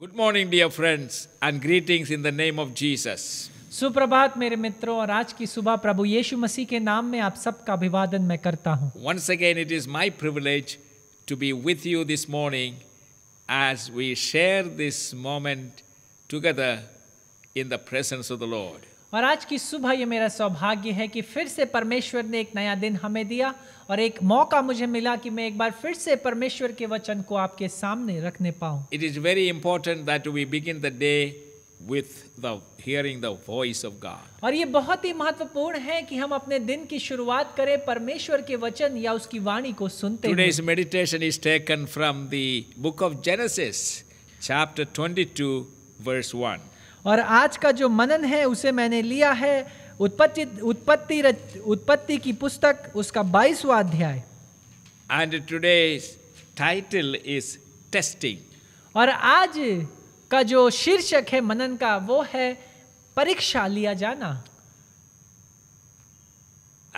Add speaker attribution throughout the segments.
Speaker 1: Good morning, dear friends, and greetings in the name of Jesus.
Speaker 2: सुप्रभात मेरे मित्रों और आज की सुबह प्रभु यीशु मसीह के नाम में आप सबका
Speaker 1: Once again, it is my privilege to be with you this morning as we share this moment together in the presence of the Lord.
Speaker 2: और आज की सुबह ये मेरा सौभाग्य है कि फिर से परमेश्वर ने एक नया दिन हमें दिया और एक मौका मुझे मिला कि मैं एक बार फिर से परमेश्वर के वचन को आपके सामने रखने पाऊँ
Speaker 1: it is very important that we begin the day with the hearing the voice of God.
Speaker 2: और ये बहुत ही महत्वपूर्ण है कि हम अपने दिन की शुरुआत करें परमेश्वर के वचन या उसकी वाणी को सुनते
Speaker 1: Today's meditation is taken from the book of Genesis chapter 22 verse 1.
Speaker 2: और आज का जो मनन है उसे मैंने लिया है उत्पत्ति उत्पत्ति उत्पत्ति की पुस्तक उसका बाईसवा अध्याय
Speaker 1: and today title is testing
Speaker 2: और आज का जो शीर्षक है मनन का वो है परीक्षा लिया जाना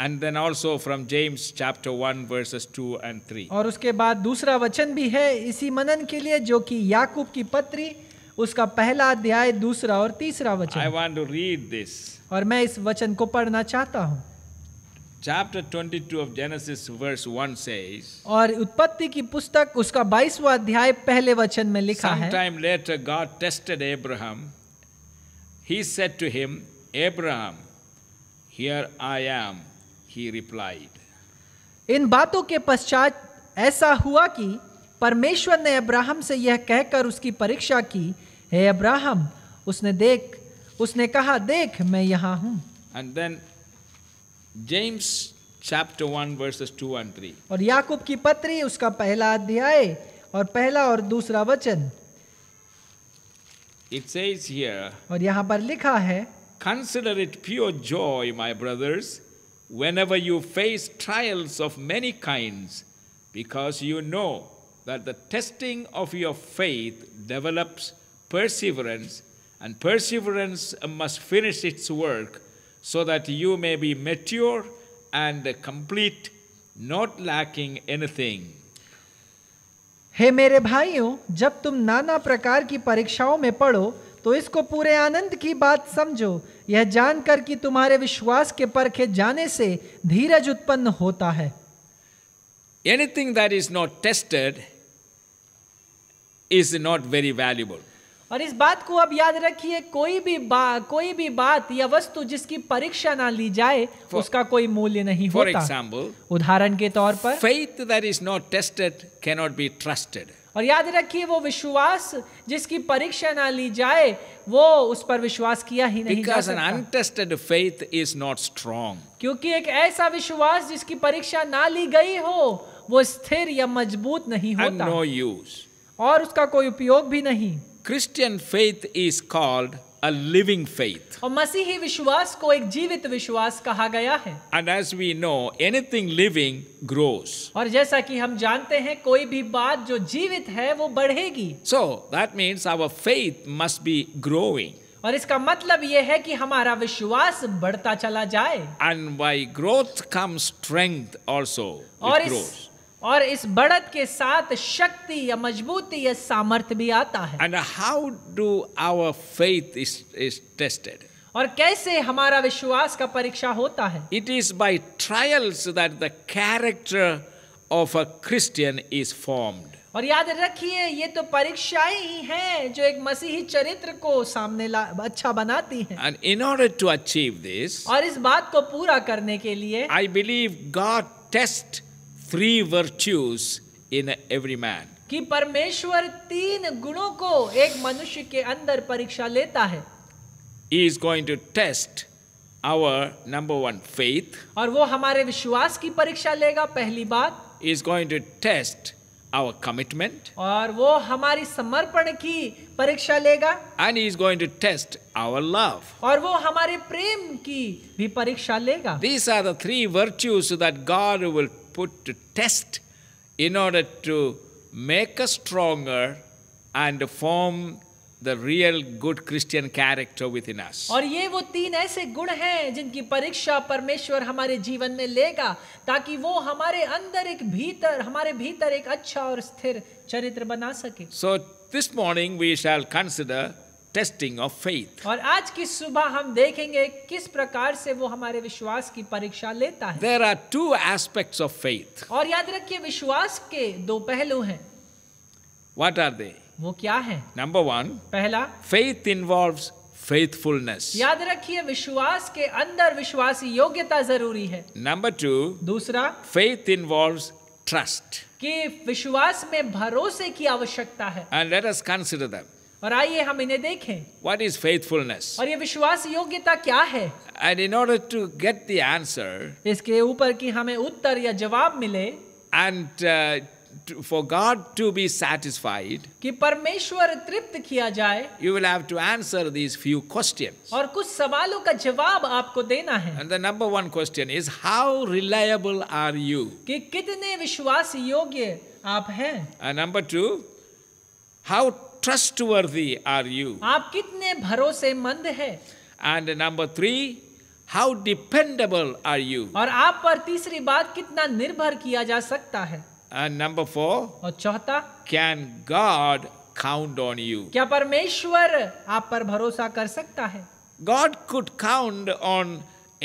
Speaker 1: and then also from James chapter 1 verses 2 and 3
Speaker 2: और उसके बाद दूसरा वचन भी है इसी मनन के लिए जो कि याकूब की पत्री उसका पहला अध्याय दूसरा और तीसरा वचन I
Speaker 1: want to read this
Speaker 2: और मैं इस वचन को पढ़ना चाहता हूँ
Speaker 1: Chapter 22 of Genesis verse 1 says
Speaker 2: और उत्पत्ति की पुस्तक उसका 22वां अध्याय पहले वचन में लिखा है Sometime
Speaker 1: later God tested Abraham He said to him Abraham here I am he replied
Speaker 2: इन बातों के पश्चात ऐसा हुआ कि परमेश्वर ने अब्राहम से यह कहकर उसकी परीक्षा की हे अब्राहम उसने देख उसने कहा देख मैं यहाँ हूं
Speaker 1: and then James chapter one verses two and three
Speaker 2: और याकूब की पत्री उसका पहला अध्याय और पहला और दूसरा वचन It says और यहाँ पर लिखा है
Speaker 1: consider it pure joy my brothers whenever you face trials of many kind because you that the testing of your faith develops perseverance, and perseverance must finish its work so that you may be mature and complete, not lacking anything.
Speaker 2: Hey hey, मेरे भाइयों जब तुम नाना प्रकार की परीक्षाओं में पढ़ो तो इसको पूरे आनंद की बात समझो यह जानकर कि तुम्हारे विश्वास के परखे जाने से धीरज उत्पन्न होता है
Speaker 1: anything that is not tested is not very valuable.
Speaker 2: और इस बात को अब याद रखिए कोई भी बात कोई भी बात या वस्तु जिसकी परीक्षा ना ली जाए for, उसका कोई मूल्य नहीं for होता example, उदाहरण के तौर पर faith
Speaker 1: that is not tested can not be trusted
Speaker 2: और याद रखिए वो विश्वास जिसकी परीक्षा ना ली जाए वो उस पर विश्वास किया ही नहीं जा सकता। an
Speaker 1: untested faith is not strong.
Speaker 2: क्योंकि एक ऐसा विश्वास जिसकी परीक्षा ना ली गई हो वो स्थिर
Speaker 1: या मजबूत नहीं होता no use. और उसका कोई उपयोग भी नहीं Christian faith is called a living faith.
Speaker 2: और मसीही विश्वास को एक जीवित विश्वास कहा गया है
Speaker 1: And as we know, anything living grows.
Speaker 2: और जैसा कि हम जानते हैं कोई भी बात जो जीवित है वो बढ़ेगी
Speaker 1: so that means our faith must be growing. और इसका मतलब यह
Speaker 2: है कि हमारा विश्वास बढ़ता
Speaker 1: चला जाए and by growth come strength also और इस
Speaker 2: और इस बढ़त के साथ शक्ति या मजबूती या सामर्थ्य भी आता है and how do
Speaker 1: our faith is is tested
Speaker 2: और कैसे हमारा विश्वास
Speaker 1: का परीक्षा होता है it is by trials that the character of a Christian is formed
Speaker 2: और याद रखिए ये तो परीक्षाएं ही हैं जो एक मसीही चरित्र को सामने अच्छा बनाती
Speaker 1: हैं and in order to achieve this
Speaker 2: और इस बात को पूरा करने के लिए
Speaker 1: I believe God test three virtues in every man.
Speaker 2: कि परमेश्वर तीन गुणों को एक मनुष्य के अंदर परीक्षा लेता है
Speaker 1: He is going to test our number one faith. और वो हमारे विश्वास की परीक्षा लेगा पहली बात. He is going to test our commitment.
Speaker 2: और वो हमारी समर्पण की परीक्षा लेगा.
Speaker 1: And he is going to test our love. और वो हमारे प्रेम की भी परीक्षा लेगा. These are the three virtues that God will put to test in order to make us stronger and form the real good Christian character within us. और ये
Speaker 2: वो तीन ऐसे गुण हैं जिनकी परीक्षा परमेश्वर हमारे जीवन में लेगा ताकि वो हमारे अंदर एक भीतर हमारे भीतर एक अच्छा और स्थिर चरित्र बना सके.
Speaker 1: So this morning we shall consider testing of faith
Speaker 2: और आज की सुबह हम देखेंगे किस प्रकार से वो हमारे विश्वास की परीक्षा लेता है there
Speaker 1: are two aspect of faith
Speaker 2: और याद रखिए विश्वास के दो पहलू हैं
Speaker 1: वट आर दे वो क्या है नंबर वन पहला फेथ इन्वॉल्व फेथफुलनेस
Speaker 2: याद रखिए विश्वास के अंदर विश्वासी योग्यता जरूरी है
Speaker 1: नंबर टू दूसरा फेथ इन्वॉल्व ट्रस्ट
Speaker 2: कि विश्वास में भरोसे की आवश्यकता है
Speaker 1: and let us consider that
Speaker 2: और आइए हम इन्हें देखें
Speaker 1: What इज faithfulness?
Speaker 2: और ये विश्वास योग्यता क्या है
Speaker 1: And in order to get the answer, इसके ऊपर कि हमें उत्तर या जवाब मिले and uh, For God to be satisfied, कि परमेश्वर तृप्त किया जाए you will have to answer these few question और कुछ सवालों का जवाब आपको देना है and the number one question is how reliable are you कि कितने विश्वास
Speaker 2: योग्य आप हैं
Speaker 1: number two how trustworthy are you?
Speaker 2: आप कितने भरोसेमंद हैं?
Speaker 1: And number three, how dependable are you? और
Speaker 2: आप पर तीसरी बात कितना निर्भर किया जा सकता है?
Speaker 1: And number four, और चौथा, can God count on you?
Speaker 2: क्या परमेश्वर आप पर भरोसा कर सकता है?
Speaker 1: God could count on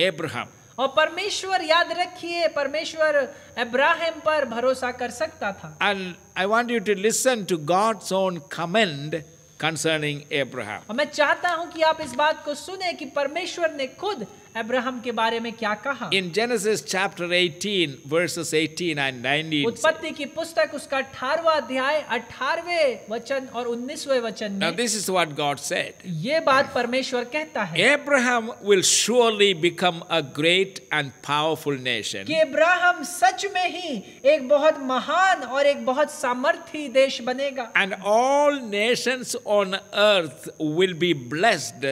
Speaker 1: Abraham.
Speaker 2: और परमेश्वर याद रखिए परमेश्वर अब्राहम पर भरोसा
Speaker 1: कर सकता था and I want you to listen to God's own command concerning Abraham
Speaker 2: मैं चाहता हूं कि आप इस बात को सुने कि परमेश्वर ने खुद अब्राहम के बारे में क्या कहा in
Speaker 1: Genesis chapter 18 verses 18 and 19
Speaker 2: उत्पत्ति की पुस्तक उसका 18वां अध्याय 18वें वचन और 19वें वचन में this is
Speaker 1: what God said
Speaker 2: ये बात परमेश्वर कहता
Speaker 1: है Abraham will surely become a great and powerful nation कि
Speaker 2: अब्राहम सच में ही एक बहुत महान और एक बहुत सामर्थ्य देश बनेगा
Speaker 1: and all nations on earth will be blessed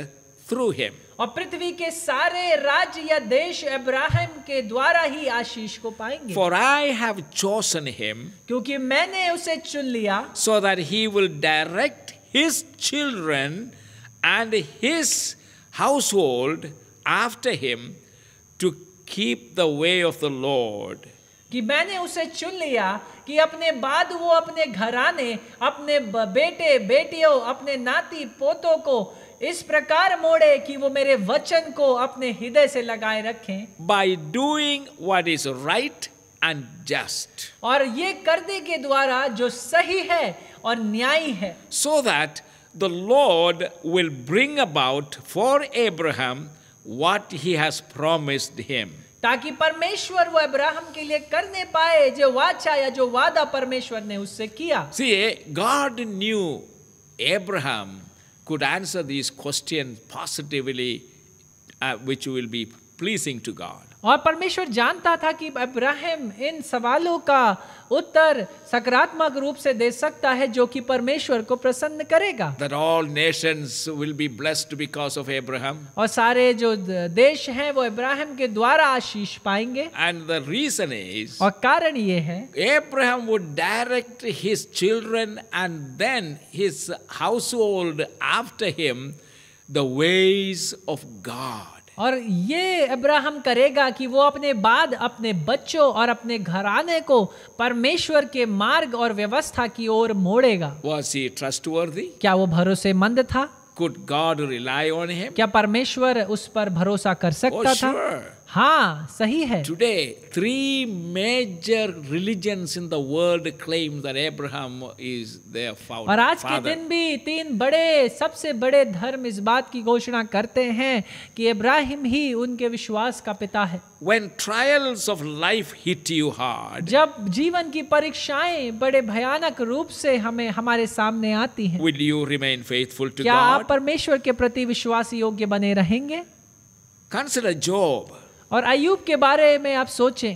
Speaker 1: through him
Speaker 2: और पृथ्वी के सारे राज्य या देश अब्राहम के द्वारा ही आशीष को पाएंगे for
Speaker 1: I have chosen him क्योंकि मैंने उसे चुन लिया so that he will direct his children and his household after him to keep the way of the Lord
Speaker 2: कि मैंने उसे चुन लिया कि अपने बाद वो अपने घराने अपने बेटे बेटियों अपने नाती पोतों को इस प्रकार मोड़े कि वो मेरे वचन को अपने हृदय से
Speaker 1: लगाए रखें by doing what is right and just
Speaker 2: और ये करने के द्वारा जो सही है और न्याय है
Speaker 1: so that the Lord will bring about for Abraham what he has promised him
Speaker 2: ताकि परमेश्वर वो अब्राहम के लिए करने पाए जो वाचा या जो वादा परमेश्वर ने उससे किया
Speaker 1: see God knew Abraham could answer these questions positively, uh, which will be pleasing to God.
Speaker 2: और परमेश्वर जानता था कि अब्राहम इन सवालों का उत्तर सकारात्मक रूप से दे सकता है जो कि परमेश्वर को प्रसन्न करेगा
Speaker 1: That all nations will be blessed because of Abraham.
Speaker 2: और सारे जो देश हैं वो
Speaker 1: अब्राहम के द्वारा आशीष पाएंगे And the reason is, और कारण ये है Abraham would direct his children and then his household after him the ways of God. और ये
Speaker 2: अब्राहम करेगा कि वो अपने बाद अपने बच्चों और अपने घराने को परमेश्वर के मार्ग और व्यवस्था की ओर मोड़ेगा
Speaker 1: Was he trustworthy? क्या वो
Speaker 2: भरोसेमंद था
Speaker 1: Could God rely on him?
Speaker 2: क्या परमेश्वर उस पर भरोसा कर सकता oh, sure.
Speaker 1: था हाँ सही है today three major religion in the world claim that Abraham is और आज के दिन
Speaker 2: भी तीन बड़े सबसे बड़े धर्म इस बात की घोषणा करते हैं कि इब्राहिम ही उनके विश्वास का पिता है
Speaker 1: When trials of life hit you hard, जब जीवन की
Speaker 2: परीक्षाएं बड़े भयानक रूप से हमें हमारे सामने आती हैं,
Speaker 1: will you remain faithful to क्या आप
Speaker 2: परमेश्वर के प्रति विश्वासी योग्य बने रहेंगे? Consider Job. और अयुब के बारे में आप सोचें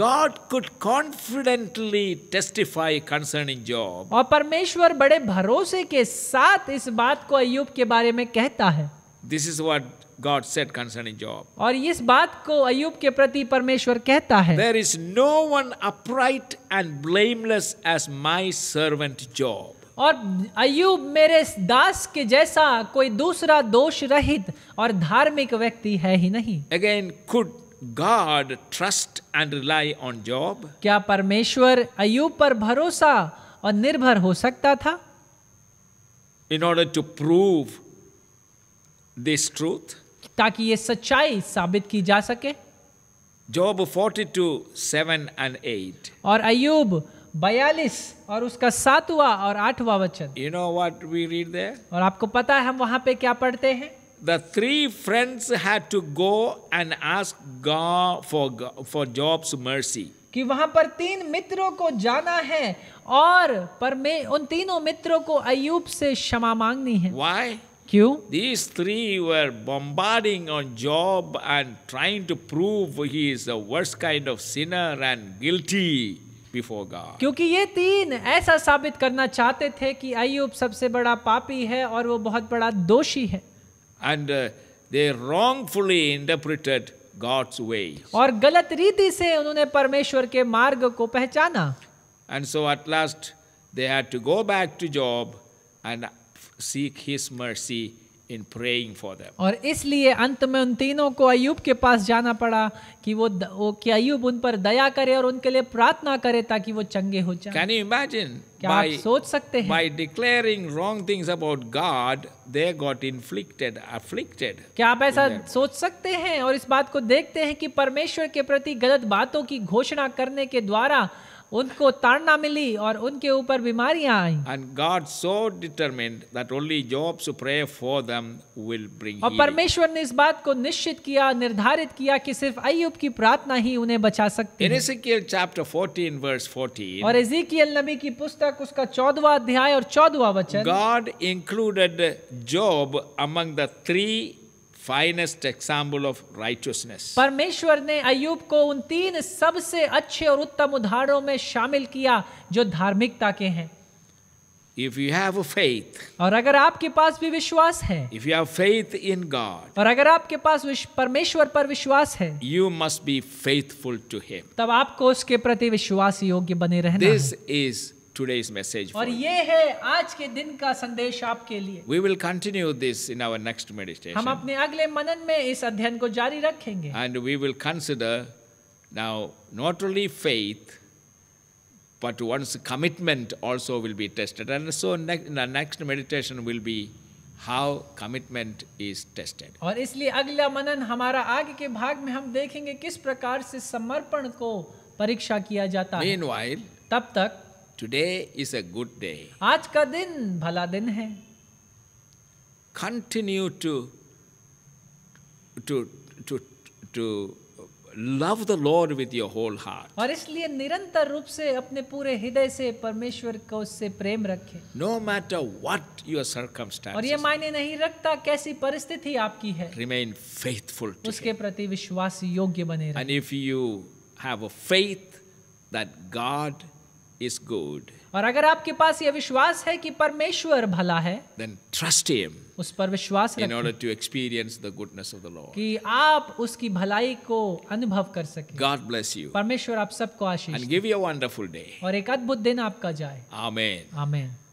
Speaker 2: God could confidently
Speaker 1: testify concerning Job.
Speaker 2: और परमेश्वर बड़े भरोसे के साथ इस बात को अयुब के बारे में कहता है
Speaker 1: This is what God said concerning Job.
Speaker 2: और इस बात को अयुब के प्रति परमेश्वर कहता है There
Speaker 1: is no one upright and blameless as my servant Job.
Speaker 2: और अयुब मेरे दास के जैसा कोई दूसरा दोष रहित और धार्मिक व्यक्ति है ही नहीं again
Speaker 1: could God trust and rely on Job क्या परमेश्वर
Speaker 2: अयुब पर भरोसा और निर्भर हो सकता था
Speaker 1: in order to prove this truth
Speaker 2: ताकि ये सच्चाई साबित की जा सके
Speaker 1: जॉब 42 7 एंड 8
Speaker 2: और अयुब बयालीस और उसका सातवा और आठवा वचन
Speaker 1: you know what we read
Speaker 2: और आपको पता है हम वहां पे क्या पढ़ते हैं
Speaker 1: द थ्री फ्रेंड्स हैड
Speaker 2: कि वहां पर तीन मित्रों को जाना है और पर मैं उन तीनों मित्रों को अयुब से क्षमा मांगनी
Speaker 1: है Why? क्यों? These three were bombarding on Job and trying to prove he is the worst kind of sinner and guilty. Before God
Speaker 2: क्योंकि ये तीन ऐसा साबित करना चाहते थे कि अयुब सबसे बड़ा पापी है और वो बहुत बड़ा दोषी है
Speaker 1: and they wrongfully interpreted God's way
Speaker 2: और गलत रीति से उन्होंने परमेश्वर के मार्ग को पहचाना
Speaker 1: and so at last they had to Job and seek his in praying for them.
Speaker 2: और इसलिए अंत में उन तीनों को अयुब के पास जाना पड़ा कि वो वो कि अयुब उन पर दया करे और उनके लिए प्रार्थना करे ताकि वो चंगे हो जाएं. Can
Speaker 1: you imagine? क्या by, आप सोच सकते हैं? By declaring wrong things about God, they got inflicted, afflicted.
Speaker 2: क्या आप ऐसा सोच सकते हैं और इस बात को देखते हैं कि परमेश्वर के प्रति गलत बातों की घोषणा करने के द्वारा उनको ताड़ना मिली और उनके ऊपर बीमारियां आई
Speaker 1: and God so determined that only Job's pray for them will bring और परमेश्वर
Speaker 2: ने इस बात को निश्चित किया निर्धारित किया कि सिर्फ अय्यूब की प्रार्थना ही उन्हें बचा सकती है
Speaker 1: एजेकियल चैप्टर 14 वर्स 14 और
Speaker 2: एजेकियल नबी की पुस्तक उसका 14वां अध्याय और 14वां वचन God
Speaker 1: included Job among the three finest example of righteousness
Speaker 2: परमेश्वर ने अयुब को उन तीन सबसे अच्छे और उत्तम उदाहरणों में शामिल किया जो धार्मिकता के हैं
Speaker 1: If you have a faith, और अगर आपके
Speaker 2: पास भी विश्वास है
Speaker 1: if you have faith in God,
Speaker 2: और अगर आपके पास परमेश्वर पर विश्वास
Speaker 1: है you must be faithful to him. तब आपको उसके प्रति विश्वास योग्य बने रहना This है. today's message
Speaker 2: और ये है आज के दिन का संदेश आपके लिए
Speaker 1: we will continue this in our next meditation हम
Speaker 2: अपने अगले मनन में इस अध्ययन को जारी रखेंगे
Speaker 1: and we will consider now not only faith but one's commitment also will be tested and so next, in the next meditation will be how how commitment is tested
Speaker 2: और इसलिए अगला मनन हमारा आगे के भाग में हम देखेंगे किस प्रकार से समर्पण को परीक्षा किया जाता
Speaker 1: Meanwhile, है तब तक Today is a good day.
Speaker 2: आज का दिन भला दिन है
Speaker 1: Continue to to to to love the Lord with your whole heart.
Speaker 2: और इसलिए निरंतर रूप से अपने पूरे हृदय से परमेश्वर को उससे प्रेम रखें.
Speaker 1: No matter what your circumstances. और ये
Speaker 2: मायने नहीं रखता कैसी परिस्थिति आपकी है.
Speaker 1: Remain faithful to उसके प्रति विश्वास योग्य बने रहें. And if you have a faith that God is good
Speaker 2: और अगर आपके पास यह विश्वास है कि परमेश्वर भला है
Speaker 1: then trust him
Speaker 2: उस पर विश्वास in order
Speaker 1: to experience the goodness of the Lord
Speaker 2: कि आप उसकी भलाई को अनुभव कर सकें
Speaker 1: God bless you परमेश्वर आप सबको आशीष and give you a wonderful day
Speaker 2: और एक अद्भुत दिन आपका जाए
Speaker 1: Amen Amen